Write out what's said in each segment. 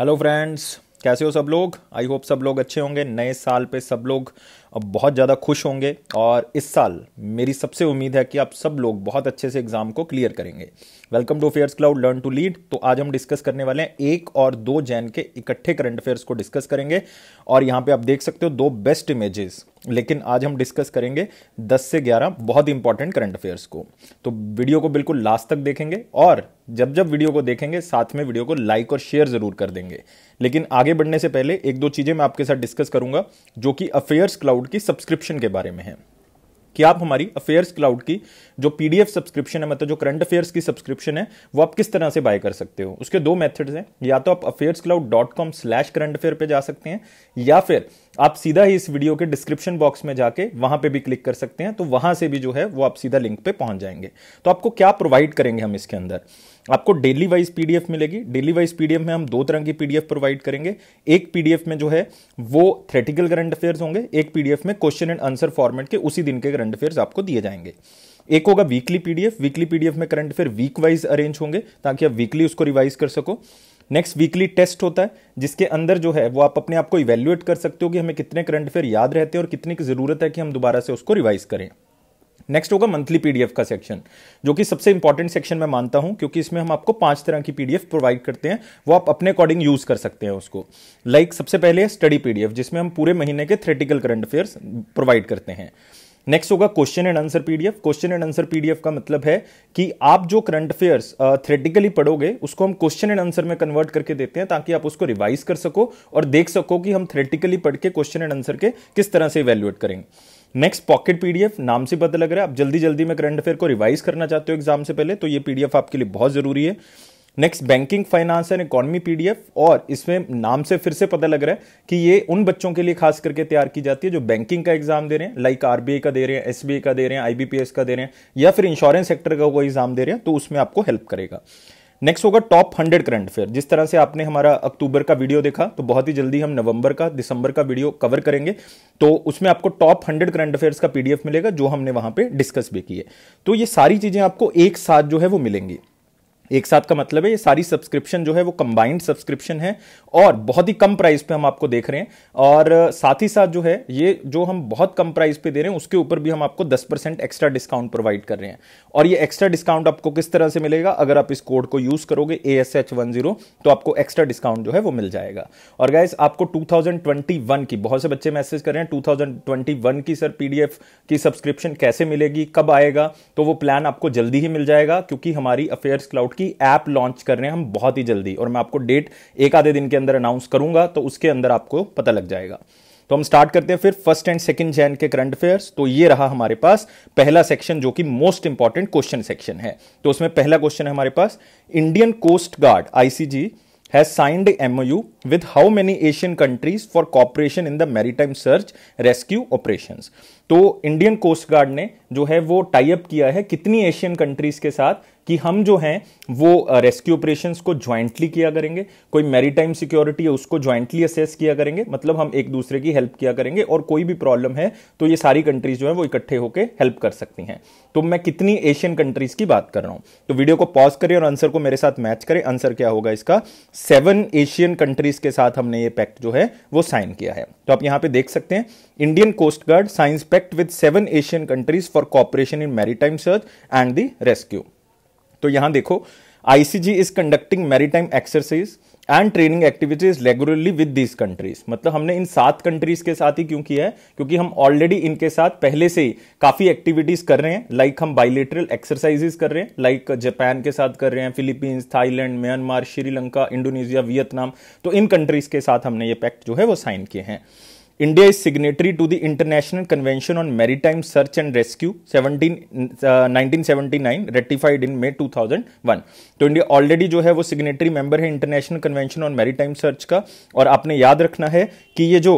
Hello friends कैसे हो सब लोग आई होप सब लोग अच्छे होंगे नए साल पे सब लोग बहुत ज़्यादा खुश होंगे और इस साल मेरी सबसे उम्मीद है कि आप सब लोग बहुत अच्छे से एग्जाम को क्लियर करेंगे welcome to affairs cloud learn to lead तो आज हम डिस्कस करने वाले हैं एक और दो जैन के इकट्ठे करंट अफेयर्स को डिस्कस करेंगे और यहाँ पे आप देख सकते हो दो बेस्ट इमेजेस लेकिन आज हम डिस्कस करेंगे 10 से 11 बहुत इंपॉर्टेंट करंट अफेयर्स को तो वीडियो को बिल्कुल लास्ट तक देखेंगे और जब जब वीडियो को देखेंगे साथ में वीडियो को लाइक और शेयर जरूर कर देंगे लेकिन आगे बढ़ने से पहले एक दो चीज़ें मैं आपके साथ डिस्कस करूंगा जो कि अफेयर्स क्लाउड क्लाउड की सब्सक्रिप्शन के बारे में है कि आप हमारी अफेयर्स क्लाउड की जो पीडीएफ सब्सक्रिप्शन है मतलब जो करंट अफेयर्स की सब्सक्रिप्शन है वो आप किस तरह से बाय कर सकते हो उसके दो मेथड्स हैं या तो आप affairs cloud dot com slash current affair पर जा सकते हैं या फिर आप सीधा ही इस वीडियो के डिस्क्रिप्शन बॉक्स में जाके वहां पे भी क्लिक कर सकते हैं तो वहां से भी जो है वो आप सीधा लिंक पे पहुंच जाएंगे तो आपको क्या प्रोवाइड करेंगे हम इसके अंदर आपको डेली वाइज पीडीएफ मिलेगी डेली वाइज पीडीएफ में हम दो तरह की पीडीएफ प्रोवाइड करेंगे एक पीडीएफ में जो है वो थ्रेटिकल करंट अफेयर्स होंगे एक पीडीएफ में क्वेश्चन एंड आंसर फॉर्मेट के उसी दिन के करंट अफेयर्स आपको दिए जाएंगे एक होगा वीकली पीडीएफ वीकली पीडीएफ में current affair week wise arrange होंगे ताकि आप वीकली उसको रिवाइज कर सको नेक्स्ट वीकली टेस्ट होता है जिसके अंदर जो है वो आप अपने आप को इवेल्युएट कर सकते हो कि हमें कितने करंट अफेयर याद रहते हैं और कितनी की जरूरत है कि हम दोबारा से उसको रिवाइज करें नेक्स्ट होगा मंथली पीडीएफ का सेक्शन जो कि सबसे इंपॉर्टेंट सेक्शन मैं मानता हूं क्योंकि इसमें हम आपको पांच तरह की पीडीएफ प्रोवाइड करते हैं वो आप अपने अकॉर्डिंग यूज कर सकते हैं उसको लाइक like, सबसे पहले स्टडी पीडीएफ जिसमें हम पूरे महीने के थ्रेटिकल करंट अफेयर्स प्रोवाइड करते हैं नेक्स्ट होगा question and answer PDF question and answer PDF का मतलब है कि आप जो करंट अफेयर्स थ्रेटिकली पढ़ोगे उसको हम क्वेश्चन एंड आंसर में कन्वर्ट करके देते हैं ताकि आप उसको रिवाइज कर सको और देख सको कि हम थ्रेटिकली पढ़ के क्वेश्चन एंड आंसर के किस तरह से इवेल्युएट करेंगे नेक्स्ट पॉकेट पीडीएफ नाम से पता लग रहा है आप जल्दी जल्दी में करंट अफेयर को रिवाइज करना चाहते हो एग्जाम से पहले तो ये पीडीएफ आपके लिए बहुत जरूरी है next banking finance and economy PDF और इसमें नाम से फिर से पता लग रहा है कि ये उन बच्चों के लिए खास करके तैयार की जाती है जो बैंकिंग का एग्जाम दे रहे हैं लाइक आरबीआई का दे रहे हैं एसबीआई का दे रहे हैं आईबीपीएस का दे रहे हैं या फिर इंश्योरेंस सेक्टर का कोई एग्जाम दे रहे हैं तो उसमें आपको हेल्प करेगा नेक्स्ट होगा टॉप हंड्रेड करंट अफेयर जिस तरह से आपने हमारा अक्टूबर का वीडियो देखा तो बहुत ही जल्दी हम नवंबर का दिसंबर का वीडियो कवर करेंगे तो उसमें आपको टॉप हंड्रेड करंट अफेयर्स का पीडीएफ मिलेगा जो हमने वहां पे डिस्कस भी किए तो ये सारी चीजें आपको एक साथ जो है वो मिलेंगी एक साथ का मतलब है ये सारी सब्सक्रिप्शन जो है वो कंबाइंड सब्सक्रिप्शन है और बहुत ही कम प्राइस पे हम आपको देख रहे हैं और साथ ही साथ जो है ये जो हम बहुत कम प्राइस पे दे रहे हैं उसके ऊपर भी हम आपको 10 परसेंट एक्स्ट्रा डिस्काउंट प्रोवाइड कर रहे हैं और ये एक्स्ट्रा डिस्काउंट आपको किस तरह से मिलेगा अगर आप इस कोड को यूज करोगे A S H one zero तो आपको एक्स्ट्रा डिस्काउंट जो है वो मिल जाएगा और गाइज आपको टू थाउजेंड ट्वेंटी वन की बहुत से बच्चे मैसेज कर रहे हैं टू थाउजेंड ट्वेंटी वन की सर पी डी एफ की सब्सक्रिप्शन कैसे मिलेगी कब आएगा तो वो प्लान आपको जल्दी ही मिल जाएगा क्योंकि हमारी अफेयर्स क्लाउड की ऐप लॉन्च कर रहे हैं हम बहुत ही जल्दी और मैं आपको डेट एक आधे दिन के अंदर अनाउंस करूंगा तो उसके अंदर आपको पता लग जाएगा तो हम स्टार्ट करते हैं फिर फर्स्ट एंड सेकंड जैन के करंट अफेयर्स तो ये रहा हमारे पास पहला सेक्शन जो कि मोस्ट इंपॉर्टेंट क्वेश्चन सेक्शन है तो उसमें पहला क्वेश्चन है हमारे पास Indian coast guard ICG has signed MOU with how many Asian countries for cooperation in the maritime search rescue operation तो इंडियन कोस्ट गार्ड ने जो है वो टाई अप किया है कितनी एशियन कंट्रीज के साथ कि हम जो हैं वो रेस्क्यू ऑपरेशन को ज्वाइंटली किया करेंगे कोई मैरीटाइम सिक्योरिटी है उसको ज्वाइंटली असेस किया करेंगे मतलब हम एक दूसरे की हेल्प किया करेंगे और कोई भी प्रॉब्लम है तो ये सारी कंट्रीज जो है वो इकट्ठे होकर हेल्प कर सकती हैं तो मैं कितनी एशियन कंट्रीज की बात कर रहा हूं तो वीडियो को पॉज करें और आंसर को मेरे साथ मैच करें आंसर क्या होगा इसका सेवन एशियन कंट्रीज के साथ हमने ये पैक्ट जो है वो साइन किया है तो आप यहां पे देख सकते हैं Indian coast guard signs pact with seven Asian countries for cooperation in maritime search and the rescue तो यहां देखो ICG is conducting maritime exercise and training activities regularly with these countries मतलब हमने इन सात कंट्रीज के साथ ही क्यों किया है क्योंकि हम ऑलरेडी इनके साथ पहले से ही काफी एक्टिविटीज कर रहे हैं लाइक like हम बाइलेटरल एक्सरसाइजेस कर रहे हैं लाइक like जापान के साथ कर रहे हैं Philippines Thailand Myanmar Sri Lanka Indonesia Vietnam तो इन कंट्रीज के साथ हमने ये पैक्ट जो है वो साइन किए हैं India is signatory to the international convention on Maritime Search and Rescue 17, uh, 1979 ratified in May तो इंडिया ऑलरेडी जो है वो सिग्नेटरी मेंबर है international convention on maritime search का और आपने याद रखना है कि ये जो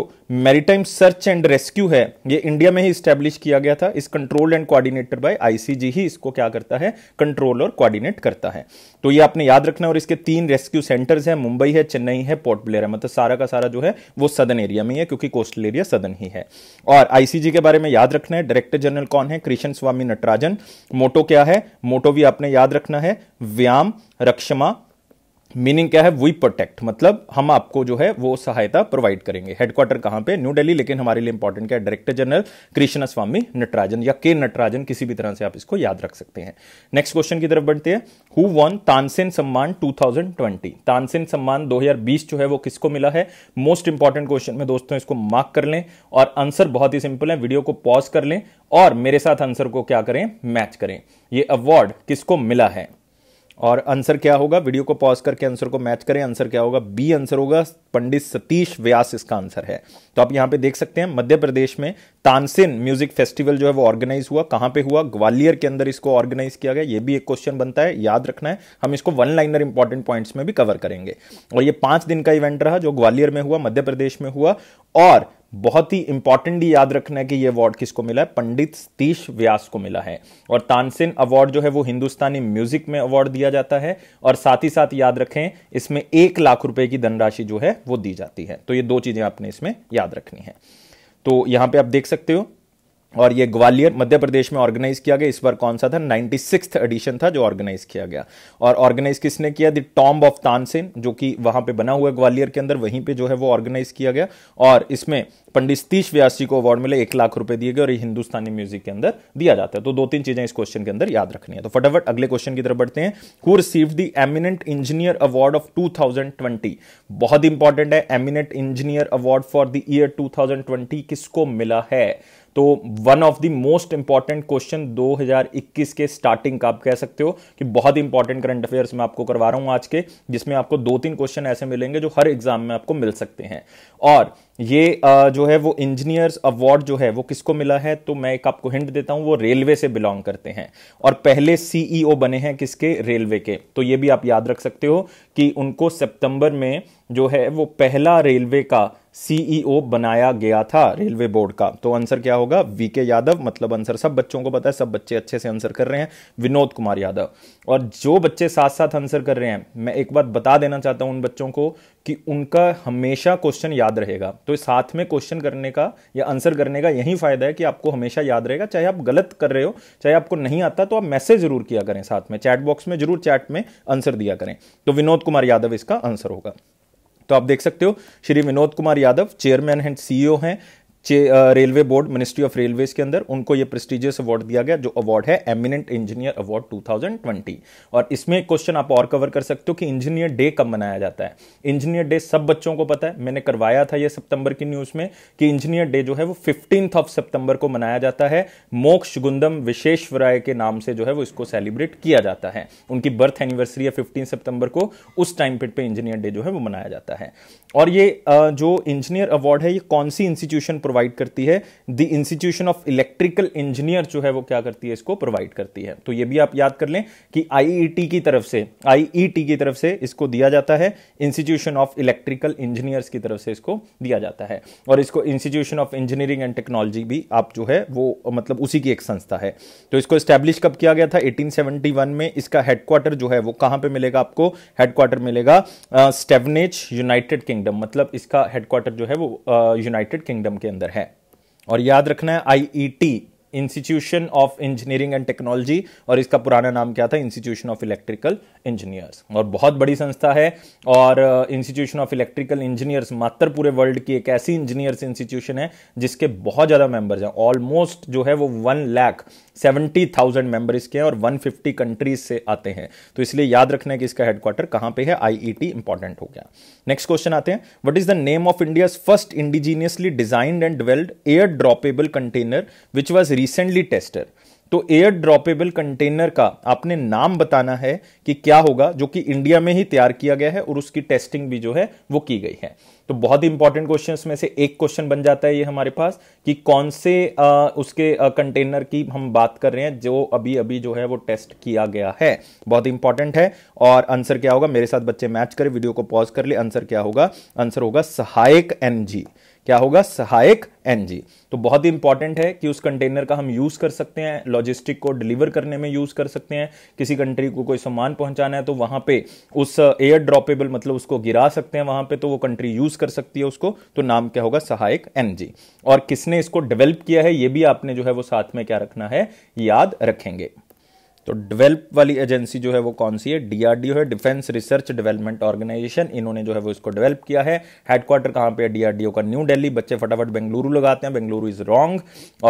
मैरीटाइम सर्च एंड रेस्क्यू है ये इंडिया में ही स्टैब्लिश किया गया था इस control and coordinated by ICG ही इसको क्या करता है कंट्रोल और कोऑर्डिनेट करता है तो ये आपने याद रखना है और इसके तीन रेस्क्यू सेंटर्स हैं मुंबई है चेन्नई है पोर्ट ब्लेयर है मतलब सारा का सारा जो है वो सदन एरिया में है क्योंकि कोस्ट कोस्टल एरिया सदन ही है और आईसीजी के बारे में याद रखना है डायरेक्टर जनरल कौन है कृष्ण स्वामी नटराजन मोटो क्या है मोटो भी आपने याद रखना है व्याम रक्षमा मीनिंग क्या है वी प्रोटेक्ट मतलब हम आपको जो है वो सहायता प्रोवाइड करेंगे हेडक्वार्टर कहां पे न्यू दिल्ली लेकिन हमारे लिए इंपॉर्टेंट क्या है director general Krishnaswamy Natarajan या के नटराजन किसी भी तरह से आप इसको याद रख सकते हैं नेक्स्ट क्वेश्चन की तरफ बढ़ते हैं हु वॉन तानसेन सम्मान 2020 तानसेन सम्मान 2020 जो है वो किसको मिला है मोस्ट इंपॉर्टेंट क्वेश्चन में दोस्तों इसको मार्क कर लें और आंसर बहुत ही सिंपल है वीडियो को पॉज कर लें और मेरे साथ आंसर को क्या करें मैच करें ये अवार्ड किसको मिला है और आंसर क्या होगा वीडियो को पॉज करके आंसर को मैच करें आंसर क्या होगा बी आंसर होगा पंडित सतीश व्यास इसका आंसर है तो आप यहां पे देख सकते हैं मध्य प्रदेश में तानसेन म्यूजिक फेस्टिवल जो है वो ऑर्गेनाइज हुआ कहां पे हुआ ग्वालियर के अंदर इसको ऑर्गेनाइज किया गया ये भी एक क्वेश्चन बनता है याद रखना है हम इसको वन लाइनर इंपॉर्टेंट पॉइंट्स में भी कवर करेंगे और ये पांच दिन का इवेंट रहा जो ग्वालियर में हुआ मध्य प्रदेश में हुआ और बहुत ही इंपॉर्टेंट याद रखना है कि ये अवार्ड किसको मिला है पंडित सतीश व्यास को मिला है और तानसेन अवार्ड जो है वो हिंदुस्तानी म्यूजिक में अवार्ड दिया जाता है और साथ ही साथ याद रखें इसमें एक लाख रुपए की धनराशि जो है वो दी जाती है तो ये दो चीजें आपने इसमें याद रखनी है तो यहां पे आप देख सकते हो और ये ग्वालियर मध्य प्रदेश में ऑर्गेनाइज किया गया इस बार कौन सा था नाइन्टी सिक्स एडिशन था जो ऑर्गेनाइज किया गया और ऑर्गेनाइज किसने किया द टॉम्ब ऑफ तानसेन जो कि वहां पे बना हुआ है ग्वालियर के अंदर वहीं पे जो है वो ऑर्गेनाइज किया गया और इसमें पंडित सतीश व्यासी को अवार्ड मिले एक लाख रुपए दिए गए और ये हिंदुस्तानी म्यूजिक के अंदर दिया जाता है तो दो तीन चीजें इस क्वेश्चन के अंदर याद रखनी है तो फटाफट अगले क्वेश्चन की तरफ बढ़ते हैं who receive the eminent engineer award of 2020 बहुत इंपॉर्टेंट है eminent engineer award for the year 2020 किसको मिला है तो one of the most important question 2021 के स्टार्टिंग का आप कह सकते हो कि बहुत ही इंपॉर्टेंट करंट अफेयर्स मैं आपको करवा रहा हूं आज के जिसमें आपको दो तीन क्वेश्चन ऐसे मिलेंगे जो हर एग्जाम में आपको मिल सकते हैं और ये जो है वो इंजीनियर्स अवार्ड जो है वो किसको मिला है तो मैं एक आपको हिंट देता हूं वो रेलवे से बिलोंग करते हैं और पहले सीईओ e बने हैं किसके रेलवे के तो ये भी आप याद रख सकते हो कि उनको सितंबर में जो है वो पहला रेलवे का सीईओ e बनाया गया था रेलवे बोर्ड का तो आंसर क्या होगा वी के यादव मतलब आंसर सब बच्चों को पता है सब बच्चे अच्छे से आंसर कर रहे हैं विनोद कुमार यादव और जो बच्चे साथ साथ आंसर कर रहे हैं मैं एक बात बता देना चाहता हूं उन बच्चों को कि उनका हमेशा क्वेश्चन याद रहेगा तो साथ में क्वेश्चन करने का या आंसर करने का यही फ़ायदा है कि आपको हमेशा याद रहेगा चाहे आप गलत कर रहे हो चाहे आपको नहीं आता तो आप मैसेज जरूर किया करें साथ में चैट बॉक्स में जरूर चैट में आंसर दिया करें तो विनोद कुमार यादव इसका आंसर होगा तो आप देख सकते हो Shri Vinod Kumar Yadav chairman and CEO हैं railway board ministry of railways के अंदर उनको ये प्रेस्टिजियस अवार्ड दिया गया जो अवार्ड है एमिनेंट इंजीनियर अवार्ड 2020 और इसमें क्वेश्चन आप और कवर कर सकते हो कि इंजीनियर डे कब मनाया जाता है इंजीनियर डे सब बच्चों को पता है मैंने करवाया था ये सितंबर की न्यूज़ में कि इंजीनियर डे जो है वो फिफ्टींथ ऑफ सितंबर को मनाया जाता है मोक्ष गुंदम विशेश्वराय के नाम से जो है वो इसको सेलिब्रेट किया जाता है उनकी बर्थ एनिवर्सरी है फिफ्टीन सितंबर को उस टाइम पीरियड पर इंजीनियर डे जो है वो मनाया जाता है और ये जो इंजीनियर अवार्ड है ये कौन सी इंस्टीट्यूशन प्रोवाइड करती है the institution of electrical engineer जो है वो क्या करती है इसको प्रोवाइड करती है तो ये भी आप याद कर लें कि आईईटी e की तरफ से आईईटी e की तरफ से इसको दिया जाता है इंस्टीट्यूशन ऑफ इलेक्ट्रिकल इंजीनियर्स की तरफ से इसको दिया जाता है और इसको institution of engineering and technology भी आप जो है वो मतलब उसी की एक संस्था है तो इसको स्टैब्लिश कब किया गया था एटीन में इसका हेडक्वार्टर जो है वो कहां पर मिलेगा आपको हेडक्वार्टर मिलेगा स्टेवनेज यूनाइटेड किंगडम मतलब इसका हेडक्वार्टर जो है वो यूनाइटेड uh, किंगडम के अंदर अंदर है और याद रखना है IET institution of engineering and technology और इसका पुराना नाम क्या था इंस्टीट्यूशन ऑफ इलेक्ट्रिकल इंजीनियर्स और बहुत बड़ी संस्था है और इंस्टीट्यूशन ऑफ इलेक्ट्रिकल इंजीनियर्स मात्र पूरे वर्ल्ड की एक ऐसी इंजीनियर्स इंस्टीट्यूशन है जिसके बहुत ज़्यादा मेंबर्स हैं ऑलमोस्ट जो है वो one lakh seventy thousand member इसके हैं और वन फिफ्टी कंट्रीज से आते हैं तो इसलिए याद रखना है कि इसका हेडक्वार्टर कहां पे है आई टी इंपॉर्टेंट हो गया नेक्स्ट क्वेश्चन आते हैं what is the name of India first indigenously designed and developed air droppable container which was recently tested तो एयर ड्रॉपेबल कंटेनर का आपने नाम बताना है कि क्या होगा जो कि इंडिया में ही तैयार किया गया है और उसकी टेस्टिंग भी जो है वो की गई है तो बहुत ही इंपॉर्टेंट क्वेश्चन में से एक क्वेश्चन बन जाता है ये हमारे पास कि कौन से आ, उसके कंटेनर की हम बात कर रहे हैं जो अभी अभी जो है वो टेस्ट किया गया है बहुत इंपॉर्टेंट है और आंसर क्या होगा मेरे साथ बच्चे मैच करें वीडियो को पॉज कर ले आंसर क्या होगा आंसर होगा सहायक एनजी क्या होगा सहायक एनजी तो बहुत ही इंपॉर्टेंट है कि उस कंटेनर का हम यूज कर सकते हैं लॉजिस्टिक को डिलीवर करने में यूज कर सकते हैं किसी कंट्री को कोई सामान पहुंचाना है तो वहां पे उस एयर ड्रॉपेबल मतलब उसको गिरा सकते हैं वहां पे तो वो कंट्री यूज कर सकती है उसको तो नाम क्या होगा सहायक एनजी और किसने इसको डेवलप किया है ये भी आपने जो है वो साथ में क्या रखना है याद रखेंगे तो डेवलप वाली एजेंसी जो है वो कौन सी है डीआरडीओ है डिफेंस रिसर्च डेवलपमेंट ऑर्गेनाइजेशन इन्होंने जो है वो इसको डेवलप किया है हेडक्वार्टर कहाँ पे है डीआरडीओ का न्यू दिल्ली बच्चे फटाफट बेंगलुरु लगाते हैं बेंगलुरु इज रॉन्ग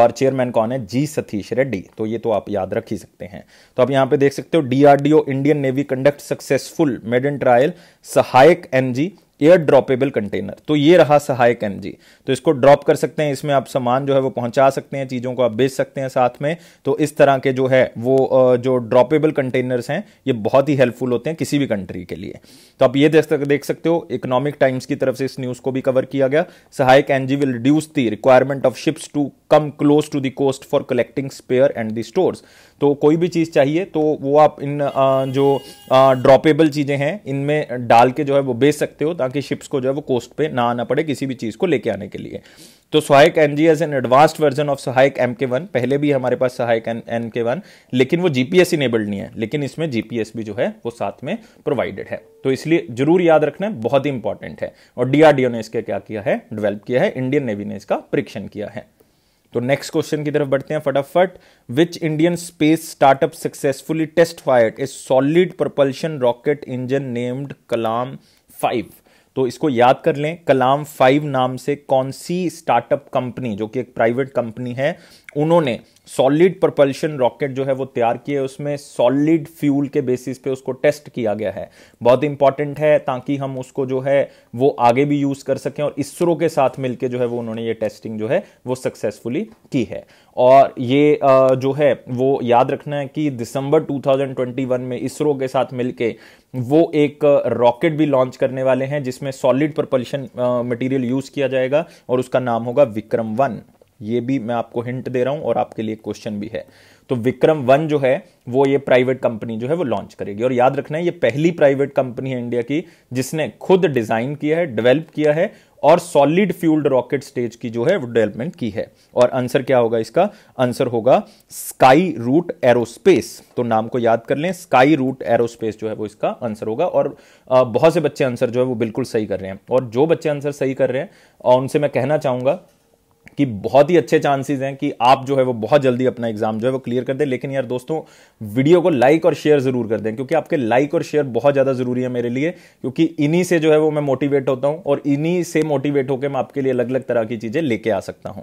और चेयरमैन कौन है जी सतीश रेड्डी तो ये तो आप याद रख ही सकते हैं तो आप यहाँ पे देख सकते हो DRDO Indian navy conduct successful in trial Sahayak NG air droppable container तो ये रहा सहायक एन तो इसको ड्रॉप कर सकते हैं इसमें आप सामान जो है वो पहुंचा सकते हैं चीज़ों को आप बेच सकते हैं साथ में तो इस तरह के जो है वो जो ड्रॉपेबल कंटेनर्स हैं ये बहुत ही हेल्पफुल होते हैं किसी भी कंट्री के लिए तो आप ये देख सकते हो इकोनॉमिक टाइम्स की तरफ से इस न्यूज़ को भी कवर किया गया Sahayak NG will reduce the requirement of ships to come close to the coast for collecting spare and the stores तो कोई भी चीज़ चाहिए तो वो आप इन जो ड्रॉपेबल चीज़ें हैं इनमें डाल के जो है वो बेच सकते हो ताकि शिप्स को जो है वो कोस्ट पे ना आना पड़े किसी भी चीज़ को लेके आने के लिए तो Sahayak N G as an advanced version of Sahayak M K one पहले भी हमारे पास सहायक एन एम के वन लेकिन वो जीपीएस इनेबल्ड नहीं है लेकिन इसमें जीपीएस भी जो है वो साथ में प्रोवाइडेड है तो इसलिए जरूर याद रखना है बहुत ही इंपॉर्टेंट है और डीआरडीओ ने इसके क्या किया है डेवलप किया है इंडियन नेवी ने इसका परीक्षण किया है तो नेक्स्ट क्वेश्चन की तरफ बढ़ते हैं फटाफट which Indian space startup successfully test fire a solid propulsion rocket engine named Kalam five तो इसको याद कर लें कलाम फाइव नाम से कौन सी स्टार्टअप कंपनी जो कि एक प्राइवेट कंपनी है उन्होंने सॉलिड प्रपल्शन रॉकेट जो है वो तैयार किए उसमें सॉलिड फ्यूल के बेसिस पे उसको टेस्ट किया गया है बहुत इंपॉर्टेंट है ताकि हम उसको जो है वो आगे भी यूज कर सकें और इसरो के साथ मिलके जो है वो उन्होंने ये टेस्टिंग जो है वो सक्सेसफुली की है और ये जो है वो याद रखना है कि दिसंबर 2021 में इसरो के साथ मिलकर वो एक रॉकेट भी लॉन्च करने वाले हैं जिसमें सॉलिड प्रपल्शन मटेरियल यूज किया जाएगा और उसका नाम होगा विक्रम वन ये भी मैं आपको हिंट दे रहा हूं और आपके लिए क्वेश्चन भी है तो विक्रम वन जो है वो ये प्राइवेट कंपनी जो है वो लॉन्च करेगी और याद रखना है ये पहली प्राइवेट कंपनी है इंडिया की जिसने खुद डिजाइन किया है डेवलप किया है और सॉलिड फ्यूल्ड रॉकेट स्टेज की जो है वो डेवलपमेंट की है और आंसर क्या होगा इसका आंसर होगा स्काई रूट एरोस्पेस तो नाम को याद कर लें स्काई रूट एरोस्पेस जो है वो इसका आंसर होगा और बहुत से बच्चे आंसर जो है वो बिल्कुल सही कर रहे हैं और जो बच्चे आंसर सही कर रहे हैं उनसे मैं कहना चाहूंगा कि बहुत ही अच्छे चांसेस हैं कि आप जो है वो बहुत जल्दी अपना एग्जाम जो है वो क्लियर कर दें लेकिन यार दोस्तों वीडियो को लाइक और शेयर जरूर कर दें क्योंकि आपके लाइक और शेयर बहुत ज़्यादा जरूरी है मेरे लिए क्योंकि इन्हीं से जो है वो मैं मोटिवेट होता हूं और इन्हीं से मोटिवेट होकर मैं आपके लिए अलग अलग तरह की चीज़ें लेके आ सकता हूं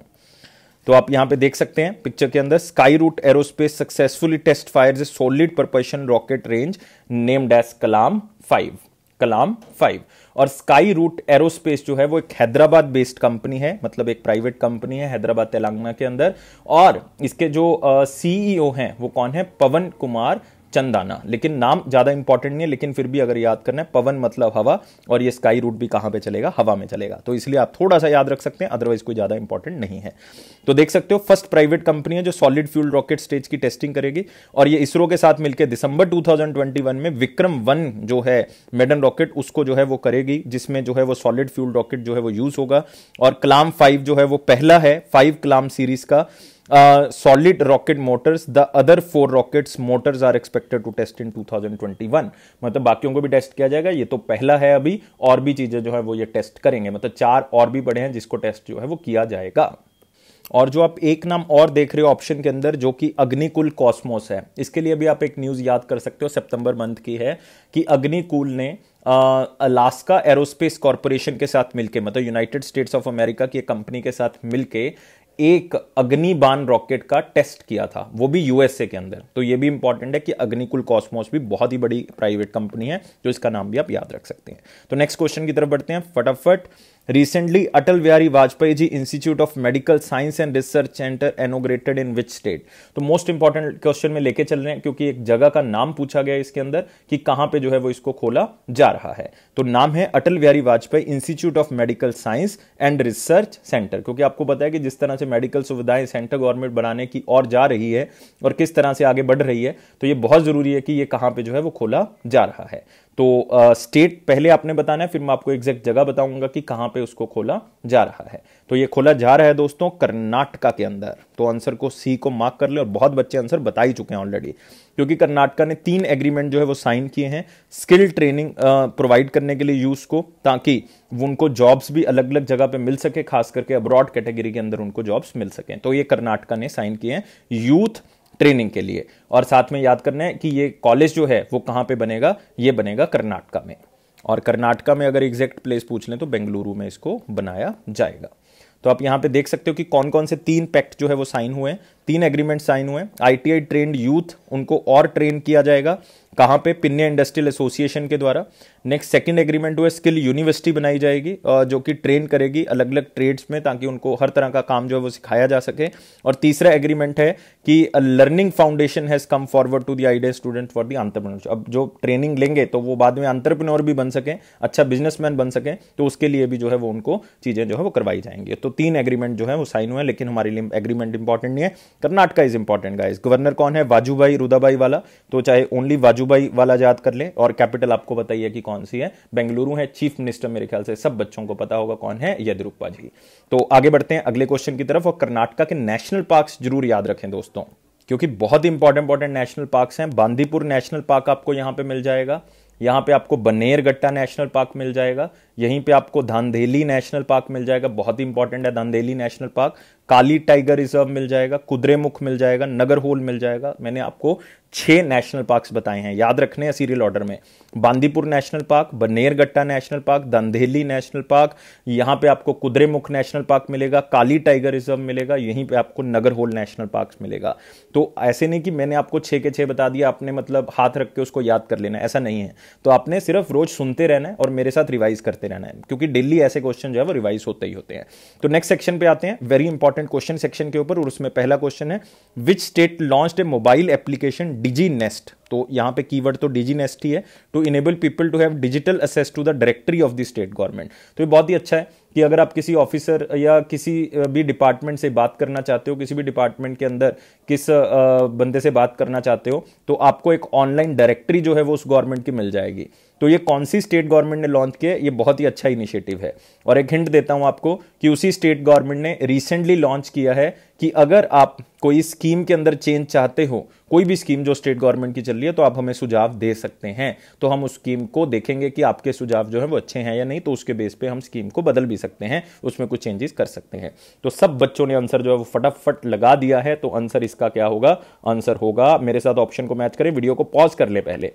तो आप यहां पे देख सकते हैं पिक्चर के अंदर Skyroot aerospace successfully test fire solid propulsion rocket range name डैस कलाम फाइव कलाम फाइव और स्काई रूट एरोस्पेस जो है वो एक हैदराबाद बेस्ड कंपनी है मतलब एक प्राइवेट कंपनी है हैदराबाद तेलंगाना के अंदर और इसके जो सीईओ e हैं वो कौन है पवन कुमार चंदाना लेकिन नाम ज़्यादा इंपॉर्टेंट नहीं है लेकिन फिर भी अगर याद करना है पवन मतलब हवा और ये स्काई रूट भी कहां पे चलेगा हवा में चलेगा तो इसलिए आप थोड़ा सा याद रख सकते हैं अदरवाइज कोई ज़्यादा इंपॉर्टेंट नहीं है तो देख सकते हो फर्स्ट प्राइवेट कंपनी है जो सॉलिड फ्यूल रॉकेट स्टेज की टेस्टिंग करेगी और ये इसरो के साथ मिलकर दिसंबर टू में विक्रम वन जो है मेडन रॉकेट उसको जो है वो करेगी जिसमें जो है वो सॉलिड फ्यूल रॉकेट जो है वो यूज़ होगा और क्लाम फाइव जो है वो पहला है फाइव क्लाम सीरीज का solid rocket motors the other four rockets motors are expected to test in 2021. मतलब बाकियों को भी टेस्ट किया जाएगा ये तो पहला है अभी और भी चीज़ें जो है वो ये टेस्ट करेंगे मतलब चार और भी बड़े हैं जिसको टेस्ट जो है वो किया जाएगा और जो आप एक नाम और देख रहे हो ऑप्शन के अंदर जो कि अग्निकुल कॉस्मोस है इसके लिए भी आप एक न्यूज़ याद कर सकते हो सितंबर मंथ की है कि अग्निकुल ने अलास्का एरोस्पेस कॉरपोरेशन के साथ मिलके मतलब यूनाइटेड स्टेट्स ऑफ अमेरिका की कंपनी के साथ मिलके एक अग्निबान रॉकेट का टेस्ट किया था वो भी यूएसए के अंदर तो ये भी इंपॉर्टेंट है कि अग्निकुल कॉस्मोस भी बहुत ही बड़ी प्राइवेट कंपनी है जो इसका नाम भी आप याद रख सकते हैं तो नेक्स्ट क्वेश्चन की तरफ बढ़ते हैं फटाफट Recently, Atal Vajpayee Vajpayee Institute of Medical Science and Research Center inaugurated in which state? तो मोस्ट इंपॉर्टेंट क्वेश्चन में लेके चल रहे हैं क्योंकि एक जगह का नाम पूछा गया इसके अंदर कि कहां पे जो है वो इसको खोला जा रहा है तो नाम है Atal Bihari Vajpayee institute of medical science and research centre क्योंकि आपको पता है कि जिस तरह से मेडिकल सुविधाएं सेंटर गवर्नमेंट बनाने की और जा रही है और किस तरह से आगे बढ़ रही है तो ये बहुत जरूरी है कि ये कहां पे जो है वो खोला जा रहा है तो स्टेट uh, पहले आपने बताना है फिर मैं आपको एग्जैक्ट जगह बताऊंगा कि कहां पे उसको खोला जा रहा है तो ये खोला जा रहा है दोस्तों कर्नाटका के अंदर तो आंसर को सी को मार्क कर ले और बहुत बच्चे आंसर बता ही चुके हैं ऑलरेडी क्योंकि कर्नाटका ने तीन एग्रीमेंट जो है वो साइन किए हैं स्किल ट्रेनिंग प्रोवाइड करने के लिए यूथ को ताकि उनको जॉब्स भी अलग अलग जगह पे मिल सके खास करके अब्रॉड कैटेगरी के अंदर उनको जॉब्स मिल सके तो ये कर्नाटका ने साइन किए हैं यूथ ट्रेनिंग के लिए और साथ में याद करना है कि ये कॉलेज जो है वो कहाँ पे बनेगा ये बनेगा कर्नाटका में और कर्नाटका में अगर एग्जैक्ट प्लेस पूछ लें तो बेंगलुरु में इसको बनाया जाएगा तो आप यहाँ पे देख सकते हो कि कौन कौन से तीन पैक्ट जो है वो साइन हुए हैं तीन एग्रीमेंट साइन हुए आईटीआई ट्रेंड यूथ उनको और ट्रेन किया जाएगा कहाँ पे पिन्ने इंडस्ट्रियल एसोसिएशन के द्वारा नेक्स्ट सेकंड एग्रीमेंट हुआ स्किल यूनिवर्सिटी बनाई जाएगी जो कि ट्रेन करेगी अलग अलग ट्रेड्स में ताकि उनको हर तरह का काम जो है वो सिखाया जा सके और तीसरा एग्रीमेंट है कि learning foundation has come forward to the idea student for the entrepreneur अब जो ट्रेनिंग लेंगे तो वो बाद में आंतरप्रनोर भी बन सकें अच्छा बिजनेसमैन बन सकें तो उसके लिए भी जो है वो उनको चीज़ें जो है वो करवाई जाएंगी तो तीन एग्रीमेंट जो है वो साइन हुए लेकिन हमारे लिए एग्रीमेंट इंपॉर्टेंट नहीं है Karnataka is important guys governor कौन है वाजूबाई रुदाबाई वाला तो चाहे ओनली वाजूबाई वाला याद कर लें और कैपिटल आपको बताइए कि कौन सी है बेंगलुरु है चीफ मिनिस्टर मेरे ख्याल से सब बच्चों को पता होगा कौन है येदुरप्पा जी तो आगे बढ़ते हैं अगले क्वेश्चन की तरफ और कर्नाटका के नेशनल पार्क जरूर याद रखें दोस्तों क्योंकि बहुत इंपॉर्टेंट इंपॉर्टेंट नेशनल पार्क हैं बांदीपुर नेशनल पार्क आपको यहाँ पे मिल जाएगा यहाँ पे आपको बनेरगट्टा नेशनल पार्क मिल जाएगा यहीं पे आपको धांधेली नेशनल पार्क मिल जाएगा बहुत ही इंपॉर्टेंट है Dandeli national park Kali tiger reserve मिल जाएगा कुद्रेमुख मिल जाएगा नगर होल मिल जाएगा मैंने आपको छह नेशनल पार्क्स बताए हैं याद रखने हैं सीरियल ऑर्डर में Bandipur national park Bannerghatta national park Dandeli national park यहाँ पे आपको कुद्रेमुख नेशनल पार्क मिलेगा काली टाइगर रिजर्व मिलेगा यहीं पे आपको नगर होल नेशनल पार्क मिलेगा तो ऐसे नहीं कि मैंने आपको छः के छः बता दिया आपने मतलब हाथ रख के उसको याद कर लेना ऐसा नहीं है तो आपने सिर्फ रोज सुनते रहना है और मेरे साथ रिवाइज करते करते रहना है क्योंकि डेली ऐसे क्वेश्चन जो है वो रिवाइज होते ही होते हैं तो नेक्स्ट सेक्शन पे आते हैं वेरी इंपॉर्टेंट क्वेश्चन सेक्शन के ऊपर और उसमें पहला क्वेश्चन है which state launch a mobile application DigiNest तो यहाँ पे कीवर्ड तो डिजी नेस्ट ही है to enable people to have digital access to the directory of the state government तो ये बहुत ही अच्छा है कि अगर आप किसी ऑफिसर या किसी भी डिपार्टमेंट से बात करना चाहते हो किसी भी डिपार्टमेंट के अंदर किस बंदे से बात करना चाहते हो तो आपको एक ऑनलाइन डायरेक्टरी जो है वो उस गवर्नमेंट की मिल जाएगी तो ये कौन सी स्टेट गवर्नमेंट ने लॉन्च किया ये बहुत ही अच्छा इनिशिएटिव है और एक हिंट देता हूं आपको कि उसी स्टेट गवर्नमेंट ने रिसेंटली लॉन्च किया है कि अगर आप कोई स्कीम के अंदर चेंज चाहते हो कोई भी स्कीम जो स्टेट गवर्नमेंट की चल रही है तो आप हमें सुझाव दे सकते हैं तो हम उस स्कीम को देखेंगे कि आपके सुझाव जो है वो अच्छे हैं या नहीं तो उसके बेस पे हम स्कीम को बदल भी सकते हैं उसमें कुछ चेंजेस कर सकते हैं तो सब बच्चों ने आंसर जो है वो फटाफट लगा दिया है तो आंसर इसका क्या होगा आंसर होगा मेरे साथ ऑप्शन को मैच करें वीडियो को पॉज कर ले पहले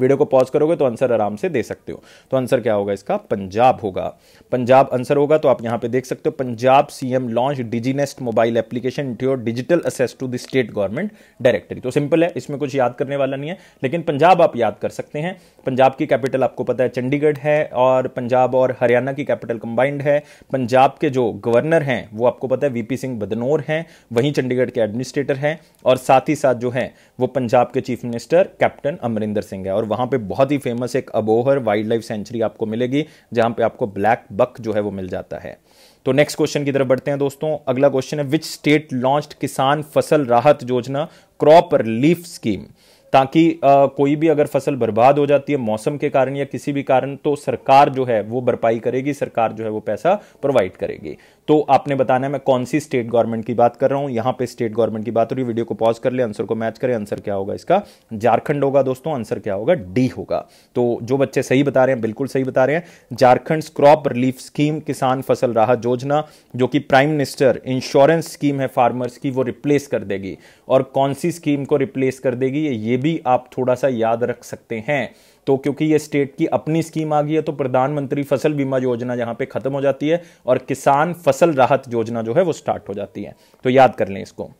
वीडियो को पॉज करोगे तो आंसर आराम से दे सकते हो तो आंसर क्या होगा इसका पंजाब होगा पंजाब आंसर होगा तो आप यहां पे देख सकते हो Punjab CM launch DigiNest mobile application to your digital access to the state government directory तो सिंपल है इसमें कुछ याद करने वाला नहीं है लेकिन पंजाब आप याद कर सकते हैं पंजाब की कैपिटल आपको पता है चंडीगढ़ है और पंजाब और हरियाणा की कैपिटल कंबाइंड है पंजाब के जो गवर्नर हैं वो आपको पता है वीपी सिंह बदनौर हैं वहीं चंडीगढ़ के एडमिनिस्ट्रेटर हैं और साथ ही साथ जो है वो पंजाब के chief minister captain Amarinder Singh है और और वहाँ पे बहुत ही फेमस एक अबोहर वाइल्ड लाइफ सेंचुरी आपको मिलेगी जहाँ पे आपको ब्लैक बक जो है वो मिल जाता है तो नेक्स्ट क्वेश्चन की तरफ बढ़ते हैं दोस्तों अगला क्वेश्चन है विच स्टेट लॉन्च्ड किसान फसल राहत योजना क्रॉप रिलीफ स्कीम ताकि आ, कोई भी अगर फसल बर्बाद हो जाती है मौसम के कारण या किसी भी कारण तो सरकार जो है वो भरपाई करेगी सरकार जो है वो पैसा प्रोवाइड करेगी तो आपने बताना है मैं कौन सी स्टेट गवर्नमेंट की बात कर रहा हूं यहां पे स्टेट गवर्नमेंट की बात हो रही है वीडियो को पॉज कर ले आंसर को मैच करें आंसर क्या होगा इसका झारखंड होगा दोस्तों आंसर क्या होगा डी होगा तो जो बच्चे सही बता रहे हैं बिल्कुल सही बता रहे हैं झारखंड क्रॉप रिलीफ स्कीम किसान फसल राहत योजना जो कि प्राइम मिनिस्टर इंश्योरेंस स्कीम है फार्मर्स की वो रिप्लेस कर देगी और कौन सी स्कीम को रिप्लेस कर देगी ये भी आप थोड़ा सा याद रख सकते हैं तो क्योंकि ये स्टेट की अपनी स्कीम आ गई है तो प्रधानमंत्री फसल बीमा योजना यहाँ पे खत्म हो जाती है और किसान फसल राहत योजना जो है वो स्टार्ट हो जाती है तो याद कर लें इसको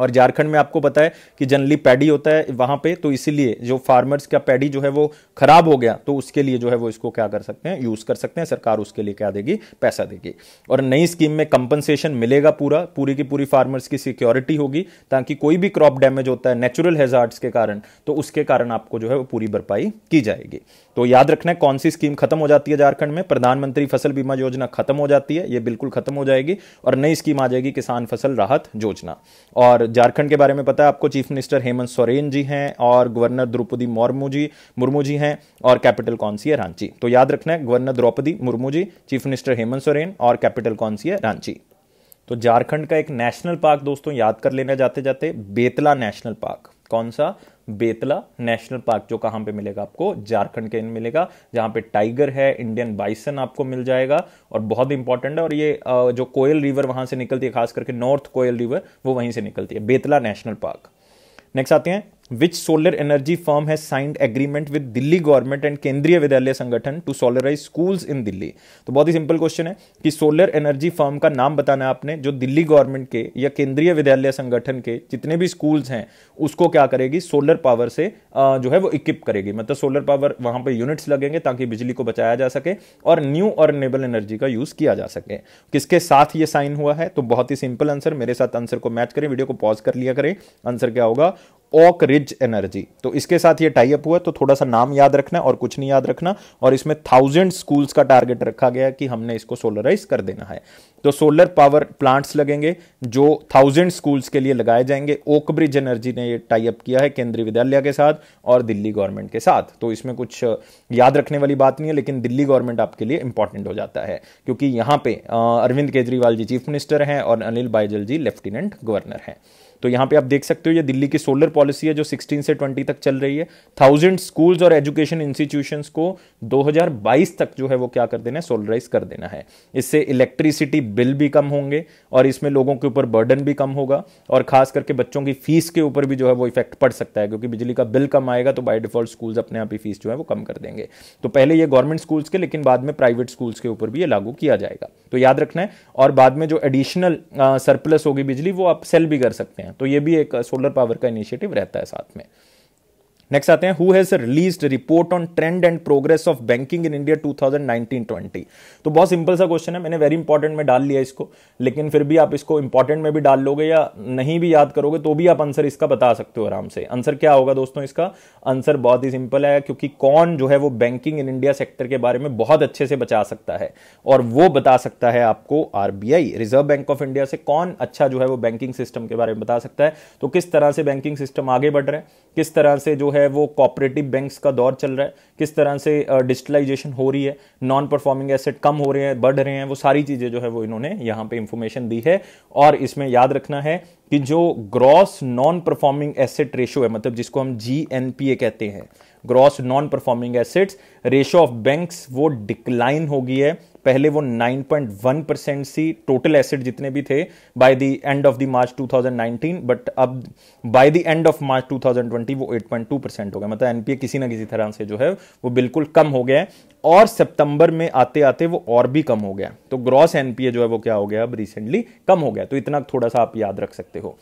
और झारखंड में आपको पता है कि जनरली पैडी होता है वहां पे तो इसीलिए जो फार्मर्स का पैडी जो है वो खराब हो गया तो उसके लिए जो है वो इसको क्या कर सकते हैं यूज कर सकते हैं सरकार उसके लिए क्या देगी पैसा देगी और नई स्कीम में कंपनसेशन मिलेगा पूरा पूरी की पूरी फार्मर्स की सिक्योरिटी होगी ताकि कोई भी क्रॉप डैमेज होता है नेचुरल हेजार्ट्स के कारण तो उसके कारण आपको जो है वो पूरी भरपाई की जाएगी तो याद रखना है कौन सी स्कीम खत्म हो जाती है झारखंड में प्रधानमंत्री फसल बीमा योजना खत्म हो जाती है ये बिल्कुल खत्म हो जाएगी और नई स्कीम आ जाएगी किसान फसल राहत योजना और झारखंड के बारे में पता है आपको चीफ मिनिस्टर हेमंत सोरेन जी हैं और गवर्नर द्रौपदी मुर्मू जी मुर्मू जी हैं और कैपिटल कौन सी है रांची तो याद रखना है governor Draupadi Murmu ji chief minister Hemant Soren और कैपिटल कौन सी है रांची तो झारखंड का एक नेशनल पार्क दोस्तों याद कर लेना जाते जाते बेतला नेशनल पार्क कौन सा बेतला नेशनल पार्क जो कहां पे मिलेगा आपको झारखंड के मिलेगा जहां पे टाइगर है इंडियन बाइसन आपको मिल जाएगा और बहुत इंपॉर्टेंट है और ये जो कोयल रिवर वहां से निकलती है खास करके नॉर्थ कोयल रिवर वो वहीं से निकलती है बेतला नेशनल पार्क नेक्स्ट आते हैं which solar energy firm has signed agreement with Delhi government and Kendriya Vidyalaya Sangathan to solarise schools in Delhi तो बहुत ही सिंपल क्वेश्चन है कि सोलर एनर्जी फर्म का नाम बताना है आपने जो दिल्ली गवर्नमेंट के या केंद्रीय विद्यालय संगठन के जितने भी स्कूल्स हैं उसको क्या करेगी सोलर पावर से जो है वो इक्विप करेगी मतलब सोलर पावर वहां पर यूनिट्स लगेंगे ताकि बिजली को बचाया जा सके और न्यू अर्नेबल एनर्जी का यूज किया जा सके किसके साथ ये साइन हुआ है तो बहुत ही सिंपल आंसर मेरे साथ आंसर को मैच करें वीडियो को पॉज कर लिया करें आंसर क्या होगा ओक रिज एनर्जी तो इसके साथ ये टाई अप हुआ तो थोड़ा सा नाम याद रखना और कुछ नहीं याद रखना और इसमें थाउजेंड स्कूल्स का टारगेट रखा गया कि हमने इसको सोलराइज कर देना है तो सोलर पावर प्लांट्स लगेंगे जो थाउजेंड स्कूल्स के लिए लगाए जाएंगे ओक ब्रिज एनर्जी ने ये टाई अप किया है केंद्रीय विद्यालय के साथ और दिल्ली गवर्नमेंट के साथ तो इसमें कुछ याद रखने वाली बात नहीं है लेकिन दिल्ली गवर्नमेंट आपके लिए इंपॉर्टेंट हो जाता है क्योंकि यहाँ पे अरविंद केजरीवाल जी चीफ मिनिस्टर हैं और अनिल बाइजल जी लेफ्टिनेंट गवर्नर हैं तो यहाँ पे आप देख सकते हो ये दिल्ली की सोलर पॉलिसी है जो 16 से 20 तक चल रही है थाउजेंड स्कूल्स और एजुकेशन इंस्टीट्यूशंस को 2022 तक जो है वो क्या कर देना है सोलराइज कर देना है इससे इलेक्ट्रिसिटी बिल भी कम होंगे और इसमें लोगों के ऊपर बर्डन भी कम होगा और खास करके बच्चों की फीस के ऊपर भी जो है वो इफेक्ट पड़ सकता है क्योंकि बिजली का बिल कम आएगा तो बाई डिफॉल्ट स्कूल्स अपने आप ही फीस जो है वो कम कर देंगे तो पहले ये गवर्नमेंट स्कूल्स के लेकिन बाद में प्राइवेट स्कूल्स के ऊपर भी ये लागू किया जाएगा तो याद रखना है और बाद में जो एडिशनल सरप्लस होगी बिजली वो आप सेल भी कर सकते हैं तो ये भी एक सोलर पावर का इनिशिएटिव रहता है साथ में नेक्स्ट आते हैं who has release report on trend and progress of banking in India 2019-20 तो बहुत सिंपल सा क्वेश्चन है मैंने वेरी इंपॉर्टेंट में डाल लिया इसको लेकिन फिर भी आप इसको इंपॉर्टेंट में भी डाल लोगे या नहीं भी याद करोगे तो भी आप आंसर इसका बता सकते हो आराम से आंसर क्या होगा दोस्तों इसका आंसर बहुत ही सिंपल है क्योंकि कौन जो है वो बैंकिंग इन इंडिया सेक्टर के बारे में बहुत अच्छे से बचा सकता है और वो बता सकता है आपको RBI reserve bank of India से कौन अच्छा जो है वो बैंकिंग सिस्टम के बारे में बता सकता है तो किस तरह से बैंकिंग सिस्टम आगे बढ़ रहे हैं किस तरह से जो है वो कॉपरेटिव बैंक्स का दौर चल रहा है किस तरह से डिजिटलाइजेशन हो रही है नॉन परफॉर्मिंग एसेट कम हो रहे हैं बढ़ रहे हैं वो सारी चीज़ें जो है वो इन्होंने यहाँ पे इंफॉर्मेशन दी है और इसमें याद रखना है कि जो gross non performing asset ratio है मतलब जिसको हम जी कहते हैं gross non performing assets ratio of banks वो डिक्लाइन हो गई है पहले वो 9.1 परसेंट सी टोटल एसेट जितने भी थे by the end of the March 2019 but अब by the end of March 2020 वो 8.2 परसेंट हो गया मतलब एनपीए किसी ना किसी तरह से जो है वो बिल्कुल कम हो गया और सितंबर में आते आते वो और भी कम हो गया तो ग्रॉस एनपीए जो है वो क्या हो गया अब रिसेंटली कम हो गया तो इतना थोड़ा सा आप याद रख सकते हो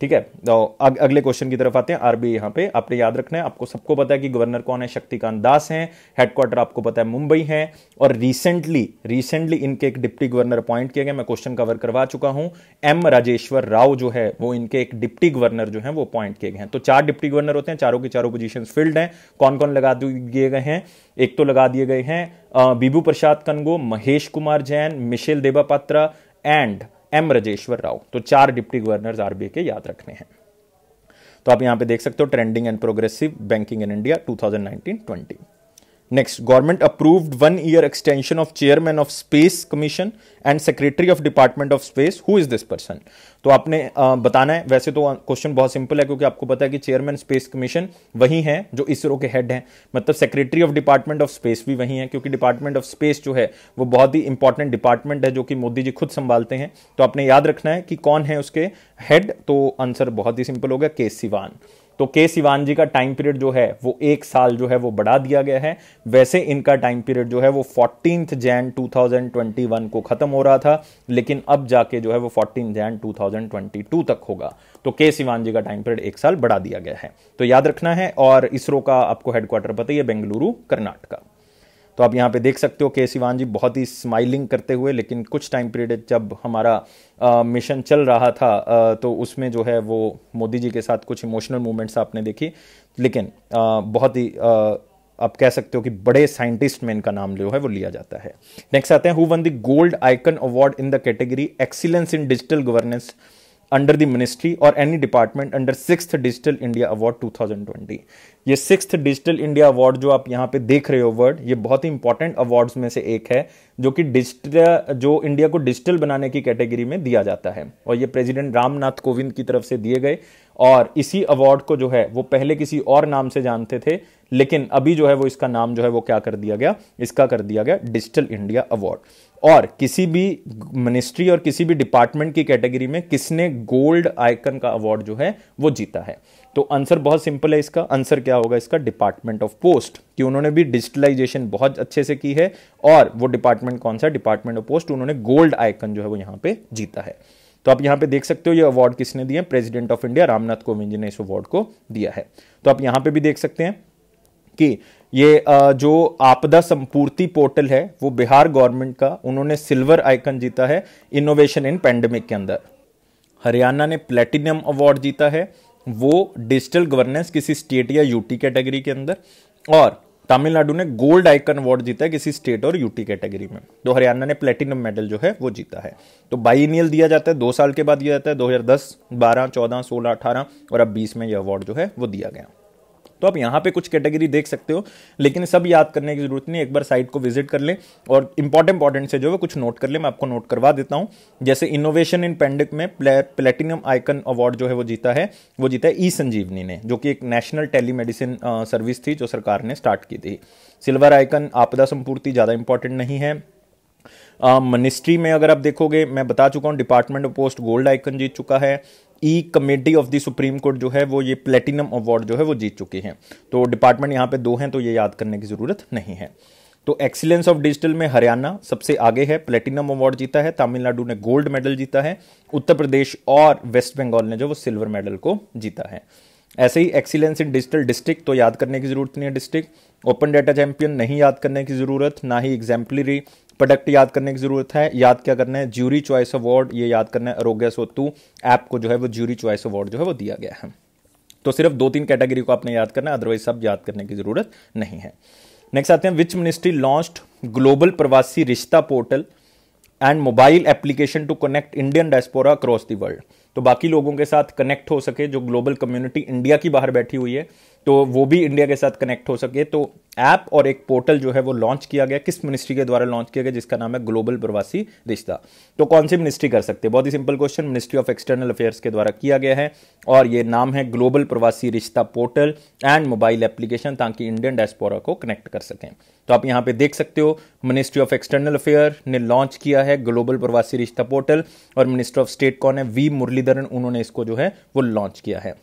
ठीक है तो अग, अगले क्वेश्चन की तरफ आते हैं आरबी यहां पे आपने याद रखना है आपको सबको पता है कि गवर्नर कौन है शक्तिकांत दास हैं हेडक्वार्टर आपको पता है मुंबई है और रिसेंटली रिसेंटली इनके एक डिप्टी गवर्नर अपॉइंट किया गया मैं क्वेश्चन कवर करवा चुका हूं एम राजेश्वर राव जो है वो इनके एक डिप्टी गवर्नर जो है वो अपॉइंट किए गए हैं तो चार डिप्टी गवर्नर होते हैं चारों के चारों पोजिशन फिल्ड हैं कौन कौन लगा दिए गए हैं एक तो लगा दिए गए हैं Bibhu Prasad Kanungo Mahesh Kumar Jain Michael Debabrata Patra and M Rajeshwar Rao तो चार डिप्टी गवर्नर आरबीआई के याद रखने हैं तो आप यहां पे देख सकते हो trending and progressive banking in India 2019-20 next government approved one year extension of chairman of space commission and secretary of department of space who is this person तो आपने बताना है वैसे तो क्वेश्चन बहुत सिंपल है क्योंकि आपको पता है कि चेयरमैन स्पेस कमीशन वही है जो इसरो के हेड हैं मतलब secretary of department of space भी वही है क्योंकि डिपार्टमेंट ऑफ स्पेस जो है वो बहुत ही इंपॉर्टेंट डिपार्टमेंट है जो कि मोदी जी खुद संभालते हैं तो आपने याद रखना है कि कौन है उसके हेड तो आंसर बहुत ही सिंपल होगा के सिवान तो के सिवान जी का टाइम पीरियड जो है वो एक साल जो है वो बढ़ा दिया गया है वैसे इनका टाइम पीरियड जो है वो फोर्टीन जैन 2021 को खत्म हो रहा था लेकिन अब जाके जो है वो फोर्टीन जैन 2022 तक होगा तो के सिवान जी का टाइम पीरियड एक साल बढ़ा दिया गया है तो याद रखना है और इसरो का आपको हेडक्वार्टर पता ही है बेंगलुरु कर्नाटका तो आप यहाँ पे देख सकते हो के सिवान जी बहुत ही स्माइलिंग करते हुए लेकिन कुछ टाइम पीरियड जब हमारा आ, मिशन चल रहा था आ, तो उसमें जो है वो मोदी जी के साथ कुछ इमोशनल मूवमेंट्स आपने देखी लेकिन आ, बहुत ही आप कह सकते हो कि बड़े साइंटिस्ट में इनका नाम जो है वो लिया जाता है नेक्स्ट आते हैं who won the gold icon award in the category excellence in digital governance under the ministry और any department under six digital India award 2020 ये सिक्स डिजिटल इंडिया अवार्ड जो आप यहाँ पे देख रहे हो वर्ड ये बहुत ही इंपॉर्टेंट अवार्ड्स में से एक है जो कि डिजिटल जो इंडिया को डिजिटल बनाने की कैटेगरी में दिया जाता है और ये प्रेसिडेंट रामनाथ कोविंद की तरफ से दिए गए और इसी अवार्ड को जो है वो पहले किसी और नाम से जानते थे लेकिन अभी जो है वो इसका नाम जो है वो क्या कर दिया गया इसका कर दिया गया डिजिटल इंडिया अवार्ड और किसी भी मिनिस्ट्री और किसी भी डिपार्टमेंट की कैटेगरी में किसने गोल्ड आइकन का अवार्ड जो है वो जीता है तो आंसर बहुत सिंपल है इसका आंसर क्या होगा इसका डिपार्टमेंट ऑफ पोस्ट कि उन्होंने भी डिजिटलाइजेशन बहुत अच्छे से की है और वो डिपार्टमेंट कौन सा डिपार्टमेंट ऑफ पोस्ट उन्होंने गोल्ड आइकन जो है वो यहाँ पे जीता है तो आप यहाँ पे देख सकते हो ये अवार्ड किसने दिया president of India Ramnath Kovind ji ने इस अवार्ड को दिया है तो आप यहाँ पे भी देख सकते हैं कि ये जो आपदा संपूर्ति पोर्टल है वो बिहार गवर्नमेंट का उन्होंने सिल्वर आइकन जीता है इनोवेशन इन पैंडमिक के अंदर हरियाणा ने प्लेटिनियम अवार्ड जीता है वो डिजिटल गवर्नेंस किसी स्टेट या यूटी कैटेगरी के अंदर और तमिलनाडु ने गोल्ड आइकन अवार्ड जीता है किसी स्टेट और यूटी कैटेगरी में तो हरियाणा ने प्लेटिनम मेडल जो है वो जीता है तो बाईनियल दिया जाता है दो साल के बाद दिया जाता है 2010, 12, 14, 16, 18 और अब 20 में यह अवार्ड जो है वो दिया गया तो आप यहाँ पे कुछ कैटेगरी देख सकते हो लेकिन सब याद करने की जरूरत नहीं एक बार साइट को विजिट कर लें और इंपॉर्टेंट इंपॉर्टेंट से जो है कुछ नोट कर लें मैं आपको नोट करवा देता हूँ जैसे इनोवेशन इन पेंडिक में प्लेटिनियम आइकन अवार्ड जो है वो जीता है वो जीता है ई संजीवनी ने जो कि एक नेशनल टेलीमेडिसिन सर्विस थी जो सरकार ने स्टार्ट की थी सिल्वर आइकन आपदा संपूर्ति ज़्यादा इंपॉर्टेंट नहीं है मिनिस्ट्री uh, में अगर आप देखोगे मैं बता चुका हूँ department of post gold icon जीत चुका है e committee of the supreme court जो है वो ये प्लेटिनम अवार्ड जो है वो जीत चुके हैं तो डिपार्टमेंट यहाँ पे दो हैं तो ये याद करने की ज़रूरत नहीं है तो एक्सीलेंस ऑफ डिजिटल में हरियाणा सबसे आगे है प्लेटिनम अवार्ड जीता है तमिलनाडु ने गोल्ड मेडल जीता है उत्तर प्रदेश और वेस्ट बंगाल ने जो वो सिल्वर मेडल को जीता है ऐसे ही एक्सीलेंस इन डिजिटल डिस्ट्रिक्ट तो याद करने की ज़रूरत नहीं है डिस्ट्रिक्ट ओपन डेटा चैंपियन नहीं याद करने की ज़रूरत ना ही एग्जाम्पलरी प्रोडक्ट याद करने की जरूरत है याद क्या करना है ज्यूरी चॉइस अवार्ड ये याद करना है आरोग्य सोतु ऐप को जो है वो ज्यूरी चॉइस अवार्ड जो है वो दिया गया है तो सिर्फ दो तीन कैटेगरी को आपने याद करना है अदरवाइज सब याद करने की जरूरत नहीं है नेक्स्ट आते हैं which ministry launch global Pravasi Rishta portal and mobile application to connect Indian diaspora across the world तो बाकी लोगों के साथ कनेक्ट हो सके जो ग्लोबल कम्युनिटी इंडिया की बाहर बैठी हुई है तो वो भी इंडिया के साथ कनेक्ट हो सके तो ऐप और एक पोर्टल जो है वो लॉन्च किया गया किस मिनिस्ट्री के द्वारा लॉन्च किया गया जिसका नाम है ग्लोबल प्रवासी रिश्ता तो कौन सी मिनिस्ट्री कर सकते हैं बहुत ही simple question ministry of external affairs के द्वारा किया गया है और ये नाम है global Pravasi Rishta portal and mobile application ताकि इंडियन डायस्पोरा को कनेक्ट कर सकें तो आप यहाँ पे देख सकते हो मिनिस्ट्री ऑफ एक्सटर्नल अफेयर ने लॉन्च किया है ग्लोबल प्रवासी रिश्ता पोर्टल और मिनिस्टर ऑफ स्टेट कौन है वी मुरलीधरन उन्होंने इसको जो है वो लॉन्च किया है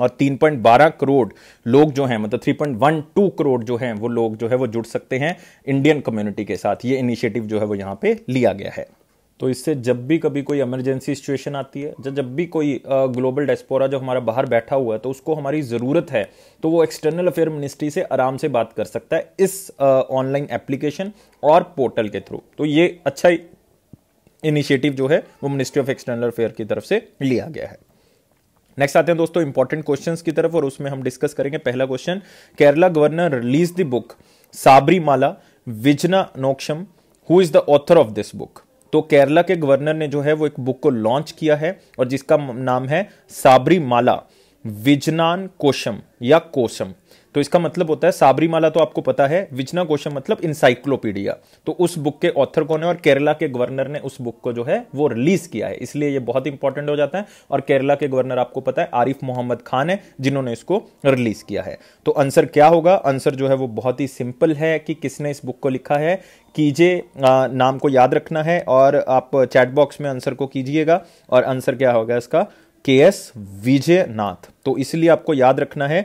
और 3.12 करोड़ लोग जो हैं मतलब 3.12 करोड़ जो हैं वो लोग जो है वो जुड़ सकते हैं इंडियन कम्युनिटी के साथ ये इनिशिएटिव जो है वो यहाँ पे लिया गया है तो इससे जब भी कभी कोई इमरजेंसी सिचुएशन आती है जब जब भी कोई ग्लोबल डेस्पोरा जो हमारा बाहर बैठा हुआ है तो उसको हमारी ज़रूरत है तो वो एक्सटर्नल अफेयर मिनिस्ट्री से आराम से बात कर सकता है इस ऑनलाइन एप्लीकेशन और पोर्टल के थ्रू तो ये अच्छा इनिशिएटिव जो है वो मिनिस्ट्री ऑफ एक्सटर्नल अफेयर की तरफ से लिया गया है नेक्स्ट आते हैं दोस्तों इंपॉर्टेंट क्वेश्चंस की तरफ और उसमें हम डिस्कस करेंगे पहला question Kerala governor release the book माला विजना नोक्षम who is the author of this book तो केरला के गवर्नर ने जो है वो एक बुक को लॉन्च किया है और जिसका नाम है साबरी माला विजनान कोशम या कोशम तो इसका मतलब होता है साबरीमाला तो आपको पता है विजना कोशम मतलब इंसाइक्लोपीडिया तो उस बुक के ऑथर कौन है और केरला के गवर्नर ने उस बुक को जो है वो रिलीज किया है इसलिए ये बहुत इंपॉर्टेंट हो जाता है और केरला के गवर्नर आपको पता है आरिफ मोहम्मद खान है जिन्होंने इसको रिलीज किया है तो आंसर क्या होगा आंसर जो है वो बहुत ही सिंपल है कि किसने इस बुक को लिखा है कीजिए नाम को याद रखना है और आप चैट बॉक्स में आंसर को कीजिएगा और आंसर क्या होगा इसका के एस विजय नाथ तो इसलिए आपको याद रखना है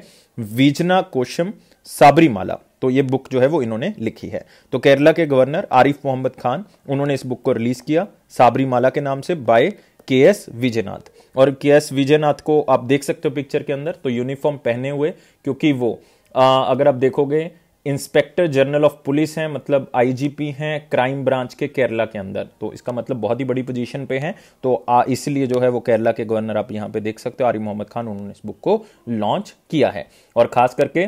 विजना कोशम साबरीमाला तो ये बुक जो है वो इन्होंने लिखी है तो केरला के गवर्नर आरिफ मोहम्मद खान उन्होंने इस बुक को रिलीज किया साबरीमाला के नाम से बाय के एस विजयनाथ और के एस विजयनाथ को आप देख सकते हो पिक्चर के अंदर तो यूनिफॉर्म पहने हुए क्योंकि वो आ, अगर आप देखोगे इंस्पेक्टर जनरल ऑफ पुलिस हैं मतलब आईजीपी हैं क्राइम ब्रांच के केरला के अंदर तो इसका मतलब बहुत ही बड़ी पोजीशन पे हैं तो इसलिए जो है वो केरला के गवर्नर आप यहाँ पे देख सकते हो आरिफ मोहम्मद खान उन्होंने इस बुक को लॉन्च किया है और खास करके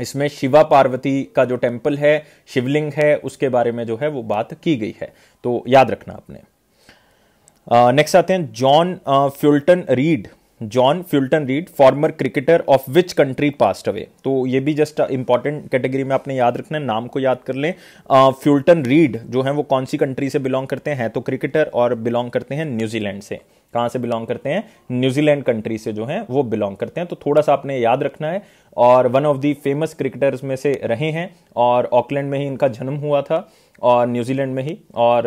इसमें शिवा पार्वती का जो टेम्पल है शिवलिंग है उसके बारे में जो है वो बात की गई है तो याद रखना आपने नेक्स्ट आते हैं John Fulton Reid John Fulton Reid former cricketer of which country passed away तो ये भी जस्ट इंपॉर्टेंट कैटेगरी में आपने याद रखना है नाम को याद कर लें फ्यूल्टन रीड जो है वो कौन सी कंट्री से बिलोंग करते हैं तो क्रिकेटर और बिलोंग करते हैं न्यूजीलैंड से कहां से बिलोंग करते हैं न्यूजीलैंड कंट्री से जो है वो बिलोंग करते हैं तो थोड़ा सा आपने याद रखना है और one of the famous cricketers में से रहे हैं और ऑकलैंड में ही इनका जन्म हुआ था और न्यूजीलैंड में ही और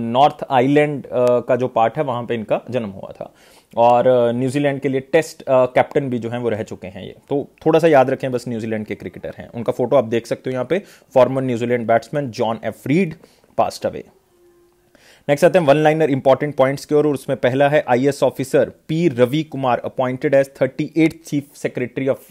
नॉर्थ आइलैंड का जो पार्ट है वहां पे इनका जन्म हुआ था और न्यूजीलैंड के लिए टेस्ट कैप्टन भी जो हैं वो रह चुके हैं ये तो थोड़ा सा याद रखें बस न्यूजीलैंड के क्रिकेटर हैं उनका फोटो आप देख सकते हो यहाँ पे former New Zealand batsman John F Reid passed away next आते हैं वन लाइनर इंपॉर्टेंट पॉइंट्स की ओर उसमें पहला है I officer P Ravi Kumar appointed as thirty eight chief secretary of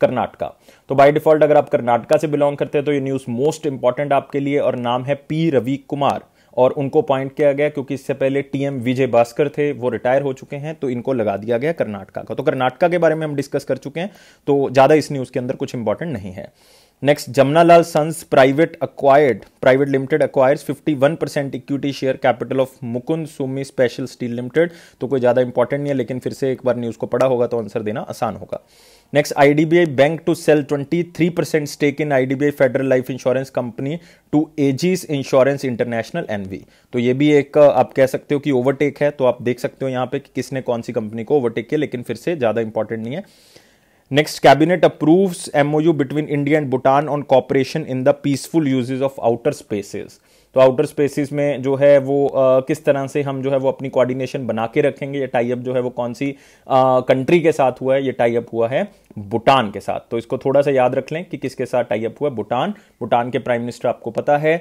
Karnataka तो बाय डिफॉल्ट अगर आप कर्नाटका से बिलोंग करते हैं तो ये न्यूज़ मोस्ट इंपॉर्टेंट आपके लिए और नाम है पी रवि कुमार और उनको अपॉइंट किया गया क्योंकि इससे पहले टीएम विजय भास्कर थे वो रिटायर हो चुके हैं तो इनको लगा दिया गया कर्नाटका का तो कर्नाटका के बारे में हम डिस्कस कर चुके हैं तो ज़्यादा इस न्यूज़ के अंदर कुछ इंपॉर्टेंट नहीं है next Jamnalal sons private acquired private limited acquires 51 percent equity share capital of Mukand Sumi special steel limited तो कोई ज़्यादा इंपॉर्टेंट नहीं है लेकिन फिर से एक बार न्यूज़ को पढ़ा होगा तो आंसर देना आसान होगा next IDBI bank to sell 23 percent stake in IDBI federal life insurance company to Ageas insurance international NV तो ये भी एक आप कह सकते हो कि ओवरटेक है तो आप देख सकते हो यहाँ पे कि किसने कौन सी कंपनी को ओवरटेक किया लेकिन फिर से ज़्यादा इंपॉर्टेंट नहीं है next cabinet approves MOU between India and Bhutan on cooperation in the peaceful usages of outer spaces तो आउटर स्पेसिस में जो है वो आ, किस तरह से हम जो है वो अपनी कोऑर्डिनेशन बना के रखेंगे ये टाइप जो है वो कौन सी कंट्री के साथ हुआ है ये टाइप हुआ है भूटान के साथ तो इसको थोड़ा सा याद रख लें कि किसके साथ टाइप हुआ भूटान भूटान के प्राइम मिनिस्टर आपको पता है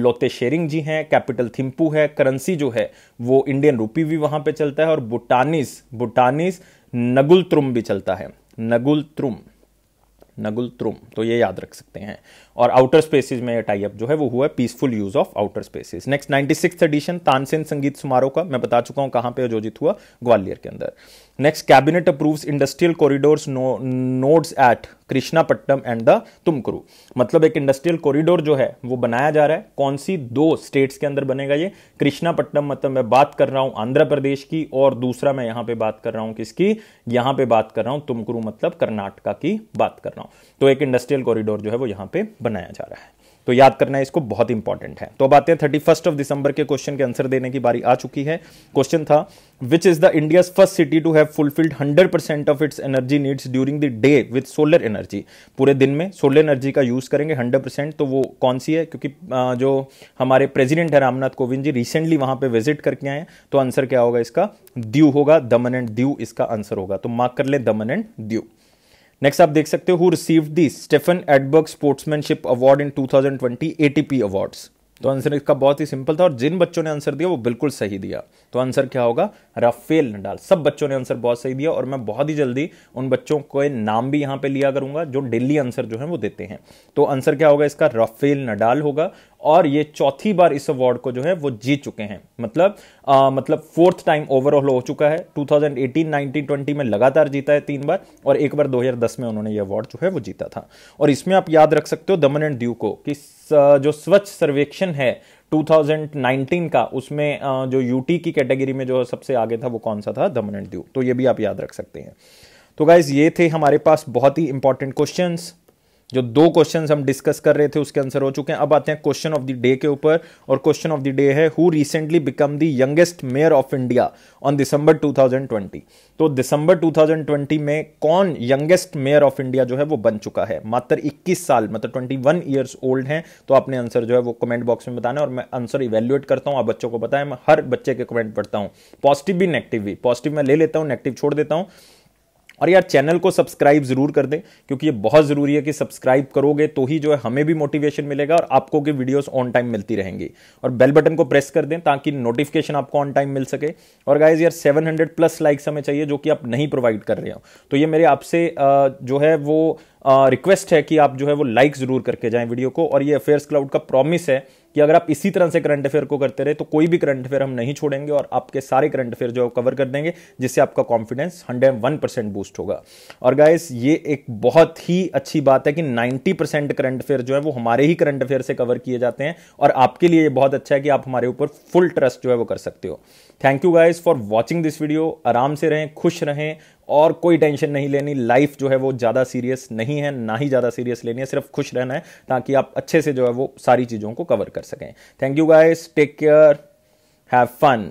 लोते शेरिंग जी हैं कैपिटल थिम्पू है करेंसी जो है वो इंडियन रूपी भी वहां पर चलता है और भूटानिस भूटानिस नगुल त्रुम भी चलता है नगुल त्रुम नगुल त्रुम तो ये याद रख सकते हैं और आउटर स्पेसिस में टाई अप जो है वो हुआ है peaceful use of outer spaces next ninety six edition Tansen Sangeet Samaroh का मैं बता चुका हूं कहां पे आयोजित हुआ ग्वालियर के अंदर next cabinet approves industrial corridor nodes at Krishnapatnam and the Tumakuru मतलब एक इंडस्ट्रियल कॉरिडोर जो है वो बनाया जा रहा है कौन सी दो स्टेट्स के अंदर बनेगा ये कृष्णापट्टनम मतलब मैं बात कर रहा हूं आंध्र प्रदेश की और दूसरा मैं यहां पे बात कर रहा हूं किसकी यहां पे बात कर रहा हूं तुमकुरु मतलब कर्नाटका की बात कर रहा हूं तो एक इंडस्ट्रियल कॉरिडोर जो है वो यहां पे बनाया जा रहा है तो याद करना है इसको बहुत इंपॉर्टेंट है तो अब आते हैं थर्टी फर्स्ट ऑफ दिसंबर के क्वेश्चन के आंसर देने की बारी आ चुकी है क्वेश्चन था which is the India first city to have fulfilled hundred percent of its energy needs during the day with solar energy पूरे दिन में सोलर एनर्जी का यूज करेंगे हंड्रेड परसेंट तो वो कौन सी है क्योंकि जो हमारे प्रेजिडेंट है रामनाथ कोविंद जी रिसेंटली वहां पर विजिट करके आए तो आंसर क्या होगा इसका दीव होगा दमन एंड दीव इसका आंसर होगा तो मार्क कर ले दमन एंड दीव नेक्स्ट आप देख सकते हो receive the Stefan Edberg sportsmanship award in 2020 ATP awards तो आंसर इसका बहुत ही सिंपल था और जिन बच्चों ने आंसर दिया वो बिल्कुल सही दिया तो आंसर क्या होगा राफेल नडाल सब बच्चों ने आंसर बहुत सही दिया और मैं बहुत ही जल्दी उन बच्चों को नाम भी यहाँ पे लिया करूंगा जो डेली आंसर जो है वो देते हैं तो आंसर क्या होगा इसका राफेल नडाल होगा और ये चौथी बार इस अवार्ड को जो है वो जीत चुके हैं मतलब आ, मतलब फोर्थ टाइम ओवरऑल हो चुका है 2018, 19, 20 में लगातार जीता है तीन बार और एक बार 2010 में उन्होंने ये अवार्ड जो है वो जीता था और इसमें आप याद रख सकते हो दमन एंड दीव को कि जो स्वच्छ सर्वेक्षण है 2019 का उसमें जो यूटी की कैटेगरी में जो सबसे आगे था वो कौन सा था दमन एंड दीव तो ये भी आप याद रख सकते हैं तो गाइज ये थे हमारे पास बहुत ही इंपॉर्टेंट क्वेश्चंस जो दो क्वेश्चन हम डिस्कस कर रहे थे उसके आंसर हो चुके हैं अब आते हैं क्वेश्चन ऑफ द डे के ऊपर और क्वेश्चन ऑफ द डे है who recently become the youngest mayor of India on December 2020 तो दिसंबर 2020 में कौन यंगेस्ट मेयर ऑफ इंडिया जो है वो बन चुका है मात्र 21 साल मतलब 21 ईयर्स ओल्ड है तो आपने आंसर जो है वो कमेंट बॉक्स में बताना और मैं आंसर इवेल्युएट करता हूं आप बच्चों को बताएं मैं हर बच्चे के कमेंट पढ़ता हूं पॉजिटिव भी नेगेटिव भी पॉजिटिव मैं ले लेता हूं नेगेटिव छोड़ देता हूं और यार चैनल को सब्सक्राइब ज़रूर कर दें क्योंकि ये बहुत ज़रूरी है कि सब्सक्राइब करोगे तो ही जो है हमें भी मोटिवेशन मिलेगा और आपको की वीडियोस ऑन टाइम मिलती रहेंगी और बेल बटन को प्रेस कर दें ताकि नोटिफिकेशन आपको ऑन टाइम मिल सके और गाइज यार सेवन प्लस लाइक्स हमें चाहिए जो कि आप नहीं प्रोवाइड कर रहे हो तो ये मेरे आपसे जो है वो रिक्वेस्ट है कि आप जो है वो लाइक ज़रूर करके जाएं वीडियो को और ये अफेयर्स क्लाउड का प्रॉमिस है कि अगर आप इसी तरह से करंट अफेयर को करते रहे तो कोई भी करंट अफेयर हम नहीं छोड़ेंगे और आपके सारे करंट अफेयर जो कवर कर देंगे जिससे आपका confidence hundred one percent boost होगा और गाइस ये एक बहुत ही अच्छी बात है कि नाइन्टी परसेंट करंट अफेयर जो है वो हमारे ही करंट अफेयर से कवर किए जाते हैं और आपके लिए बहुत अच्छा है कि आप हमारे ऊपर फुल ट्रस्ट जो है वो कर सकते हो thank you guys for watching this video आराम से रहें खुश रहें और कोई टेंशन नहीं लेनी लाइफ जो है वो ज़्यादा सीरियस नहीं है ना ही ज़्यादा सीरियस लेनी है सिर्फ खुश रहना है ताकि आप अच्छे से जो है वो सारी चीज़ों को कवर कर सकें thank you guys take care have fun